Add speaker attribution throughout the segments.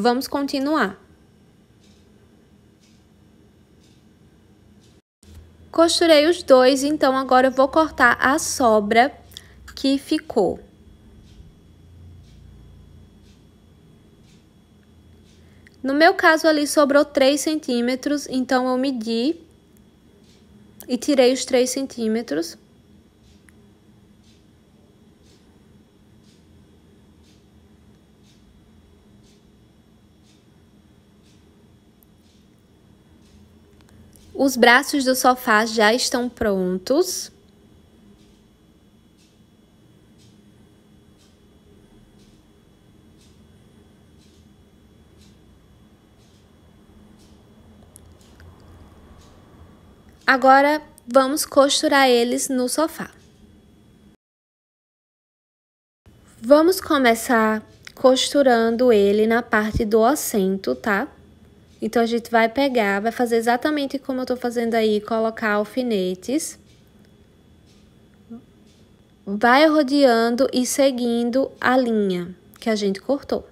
Speaker 1: Vamos continuar. Costurei os dois, então agora eu vou cortar a sobra que ficou. No meu caso ali sobrou 3 centímetros, então eu medi e tirei os 3 centímetros. Os braços do sofá já estão prontos. Agora, vamos costurar eles no sofá. Vamos começar costurando ele na parte do assento, tá? Então, a gente vai pegar, vai fazer exatamente como eu tô fazendo aí, colocar alfinetes. Vai
Speaker 2: rodeando e seguindo a linha que a gente cortou.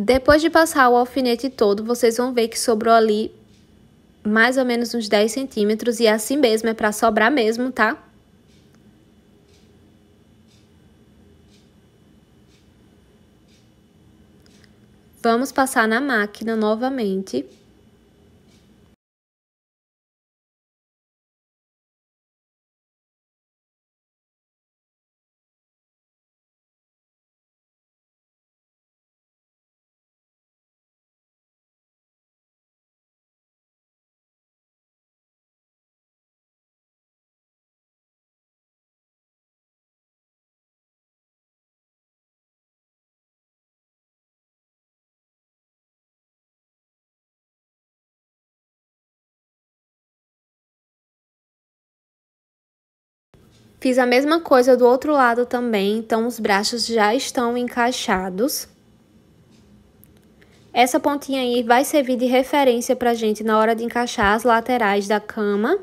Speaker 2: Depois de passar o alfinete todo, vocês vão ver que sobrou ali
Speaker 1: mais ou menos uns 10 centímetros. E é assim mesmo, é pra sobrar mesmo, tá?
Speaker 2: Vamos passar na máquina novamente. Fiz a mesma coisa do outro lado também, então os braços já estão encaixados.
Speaker 1: Essa pontinha aí vai servir de referência pra gente na hora de encaixar as laterais da cama.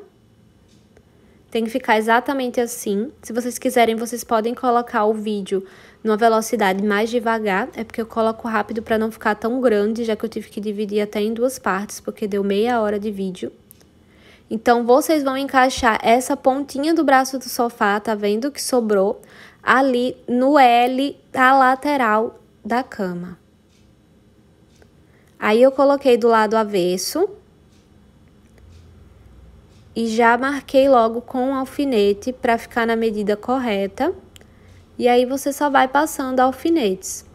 Speaker 1: Tem que ficar exatamente assim. Se vocês quiserem, vocês podem colocar o vídeo numa velocidade mais devagar. É porque eu coloco rápido para não ficar tão grande, já que eu tive que dividir até em duas partes, porque deu meia hora de vídeo. Então, vocês vão encaixar essa pontinha do braço do sofá, tá vendo que sobrou, ali no L da lateral da cama. Aí, eu coloquei do lado avesso. E já marquei logo com o alfinete para ficar na medida correta. E aí, você só vai passando alfinetes.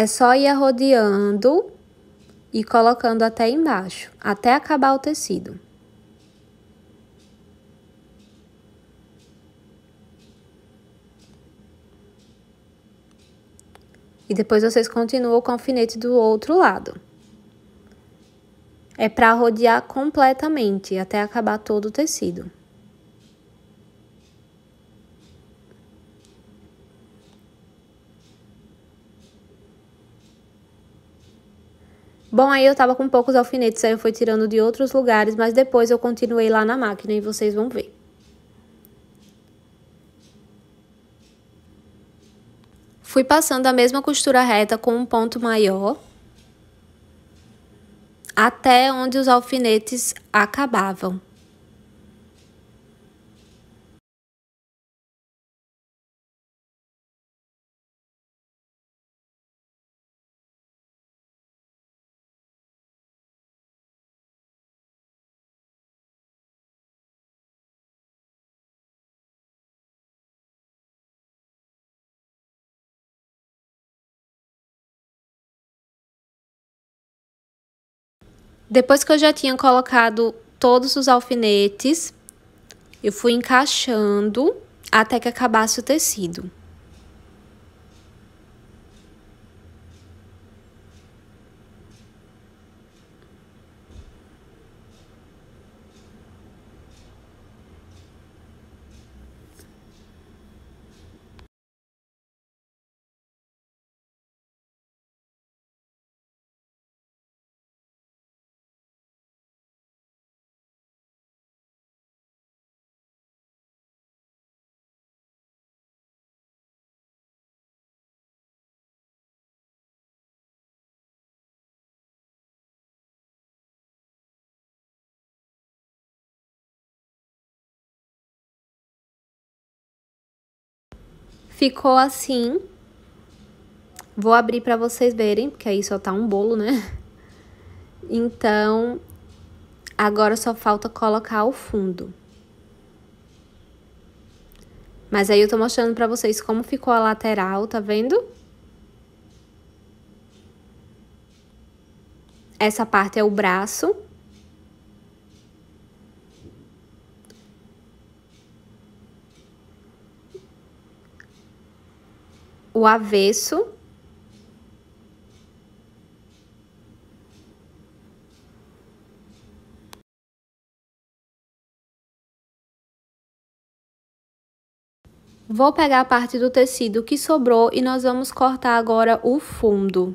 Speaker 1: É só ir rodeando e colocando até embaixo, até acabar o tecido. E depois vocês continuam com o alfinete do outro lado. É para rodear completamente até acabar todo o tecido. Bom, aí eu tava com poucos alfinetes, aí eu fui tirando de outros lugares, mas depois eu continuei lá na máquina e vocês vão ver. Fui passando a mesma costura reta com um ponto maior, até onde os alfinetes acabavam.
Speaker 2: Depois que eu já tinha colocado todos os alfinetes,
Speaker 1: eu fui encaixando até que acabasse o tecido.
Speaker 2: Ficou assim. Vou abrir para vocês verem, porque aí só tá um bolo, né?
Speaker 1: Então, agora só falta colocar o fundo. Mas aí eu tô mostrando pra vocês como ficou a lateral, tá vendo? Essa parte é o braço. o avesso.
Speaker 2: Vou pegar a parte do tecido
Speaker 1: que sobrou e nós vamos cortar agora o fundo.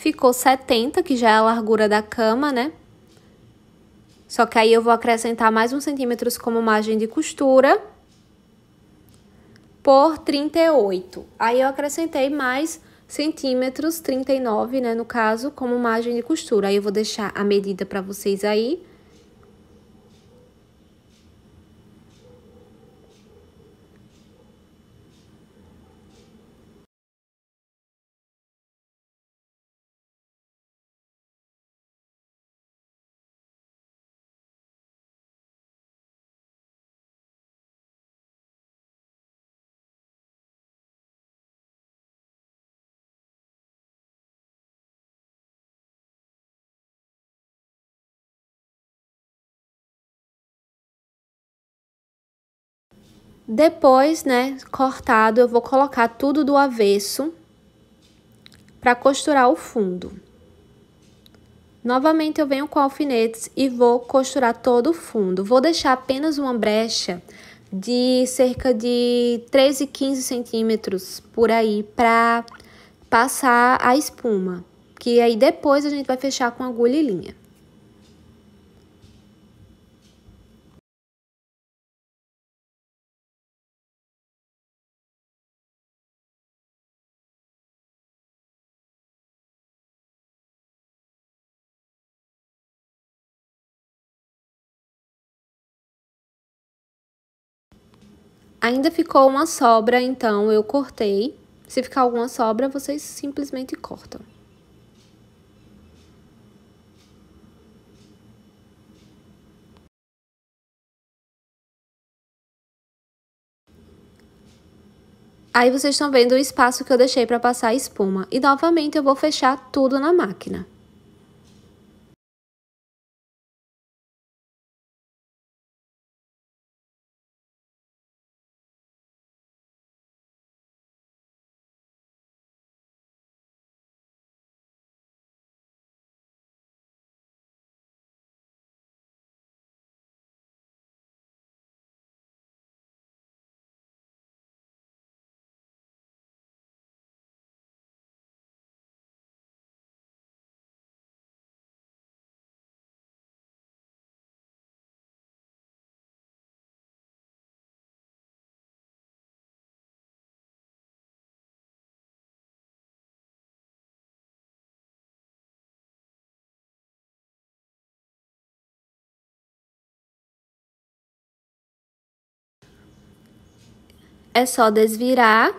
Speaker 1: ficou 70, que já é a largura da cama, né? Só que aí eu vou acrescentar mais um centímetros como margem de costura por 38. Aí eu acrescentei mais centímetros, 39, né, no caso, como margem de costura. Aí eu vou deixar a medida para vocês aí
Speaker 2: Depois, né, cortado, eu vou
Speaker 1: colocar tudo do avesso para costurar o fundo. Novamente eu venho com alfinetes e vou costurar todo o fundo. Vou deixar apenas uma brecha de cerca de 13, 15 centímetros por aí para passar a espuma. Que aí depois
Speaker 2: a gente vai fechar com agulha e linha. Ainda ficou uma sobra, então eu
Speaker 1: cortei. Se ficar alguma sobra, vocês simplesmente cortam. Aí vocês estão vendo o espaço que eu deixei para passar a espuma. E novamente eu vou fechar tudo na máquina.
Speaker 2: É só desvirar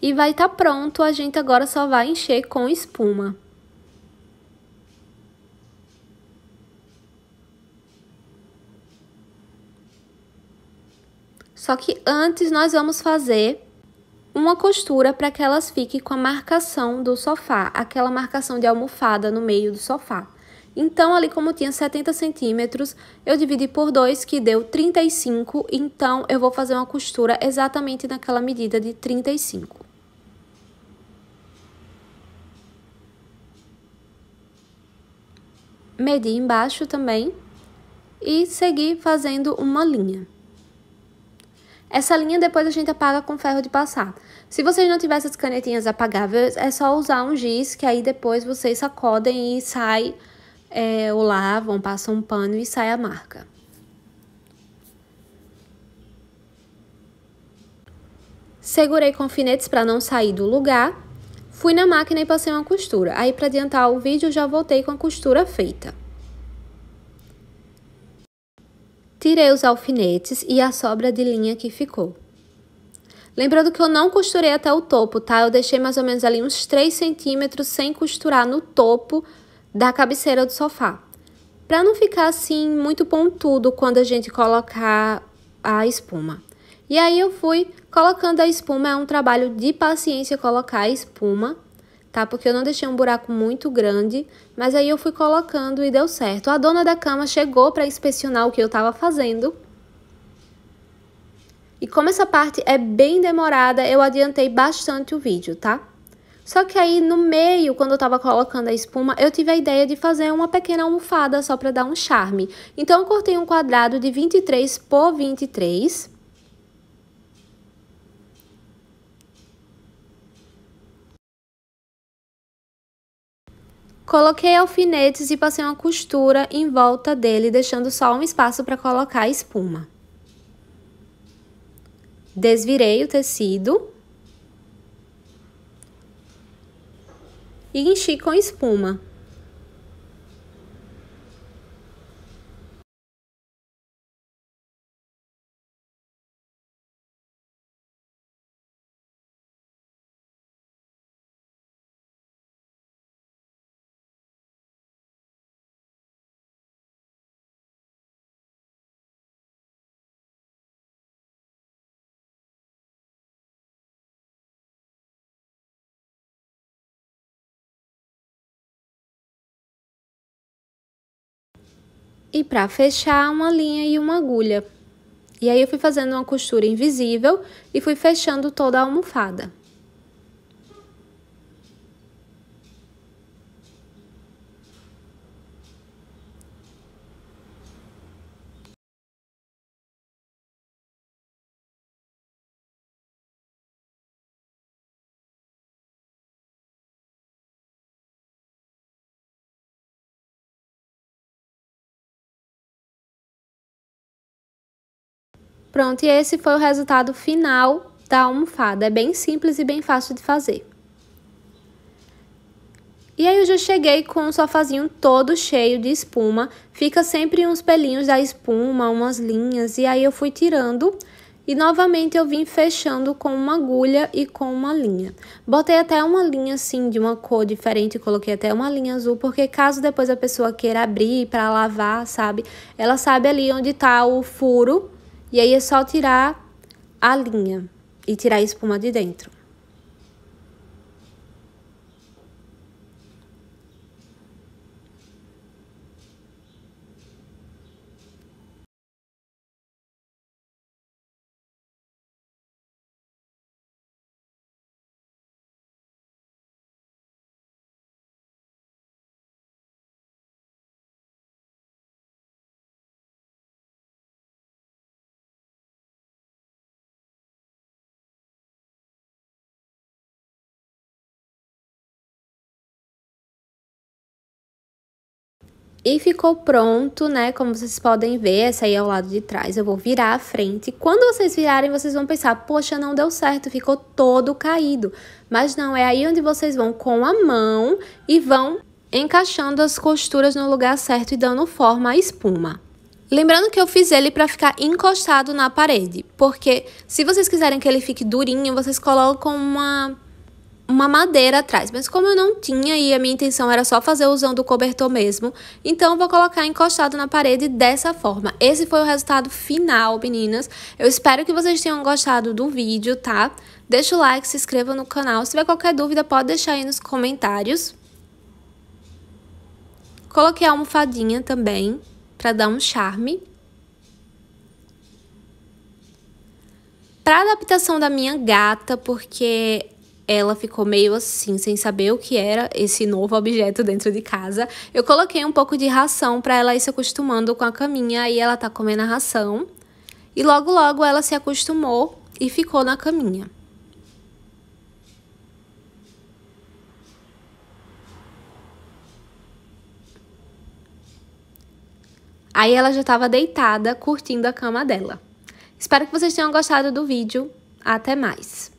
Speaker 1: e vai estar tá pronto. A gente agora só vai encher com espuma. Só que antes nós vamos fazer uma costura para que elas fiquem com a marcação do sofá, aquela marcação de almofada no meio do sofá. Então, ali como tinha 70 centímetros, eu dividi por 2, que deu 35. Então, eu vou fazer uma costura exatamente naquela medida de 35. Medi embaixo também e segui fazendo uma linha. Essa linha depois a gente apaga com ferro de passar. Se vocês não tiverem essas canetinhas apagáveis, é só usar um giz, que aí depois vocês sacodem e sai é, o lavam, passam um pano e sai a marca. Segurei com alfinetes para não sair do lugar. Fui na máquina e passei uma costura. Aí, para adiantar o vídeo, já voltei com a costura feita. Tirei os alfinetes e a sobra de linha que ficou. Lembrando que eu não costurei até o topo, tá? Eu deixei mais ou menos ali uns 3 centímetros sem costurar no topo da cabeceira do sofá. Para não ficar assim muito pontudo quando a gente colocar a espuma. E aí eu fui colocando a espuma, é um trabalho de paciência colocar a espuma, tá? Porque eu não deixei um buraco muito grande, mas aí eu fui colocando e deu certo. A dona da cama chegou para inspecionar o que eu tava fazendo. E como essa parte é bem demorada, eu adiantei bastante o vídeo, tá? Só que aí no meio, quando eu tava colocando a espuma, eu tive a ideia de fazer uma pequena almofada só para dar um charme. Então eu cortei um quadrado de 23 por 23. Coloquei alfinetes e passei uma costura em volta dele, deixando só um espaço para colocar a espuma. Desvirei o tecido. e enchi com espuma.
Speaker 2: E para fechar, uma linha e
Speaker 1: uma agulha. E aí eu fui fazendo uma costura invisível e fui fechando toda a almofada.
Speaker 2: Pronto, e esse foi o resultado final da almofada. É bem
Speaker 1: simples e bem fácil de fazer. E aí eu já cheguei com o sofazinho todo cheio de espuma. Fica sempre uns pelinhos da espuma, umas linhas, e aí eu fui tirando. E novamente eu vim fechando com uma agulha e com uma linha. Botei até uma linha assim de uma cor diferente, coloquei até uma linha azul, porque caso depois a pessoa queira abrir para lavar, sabe? Ela sabe ali onde tá o furo e aí é só tirar a linha e tirar a espuma de dentro.
Speaker 2: E ficou pronto, né? Como vocês podem ver, essa aí é o lado
Speaker 1: de trás. Eu vou virar a frente. Quando vocês virarem, vocês vão pensar, poxa, não deu certo, ficou todo caído. Mas não, é aí onde vocês vão com a mão e vão encaixando as costuras no lugar certo e dando forma à espuma. Lembrando que eu fiz ele para ficar encostado na parede, porque se vocês quiserem que ele fique durinho, vocês colocam uma uma madeira atrás, mas como eu não tinha e a minha intenção era só fazer usando o cobertor mesmo, então vou colocar encostado na parede dessa forma. Esse foi o resultado final, meninas. Eu espero que vocês tenham gostado do vídeo, tá? Deixa o like, se inscreva no canal. Se tiver qualquer dúvida, pode deixar aí nos comentários. Coloquei a almofadinha também, para dar um charme. Para adaptação da minha gata, porque ela ficou meio assim, sem saber o que era esse novo objeto dentro de casa. Eu coloquei um pouco de ração para ela ir se acostumando com a caminha e ela tá comendo a ração. E logo logo ela se acostumou e ficou na caminha. Aí ela já estava deitada curtindo
Speaker 2: a cama dela. Espero que vocês tenham gostado do vídeo. Até mais!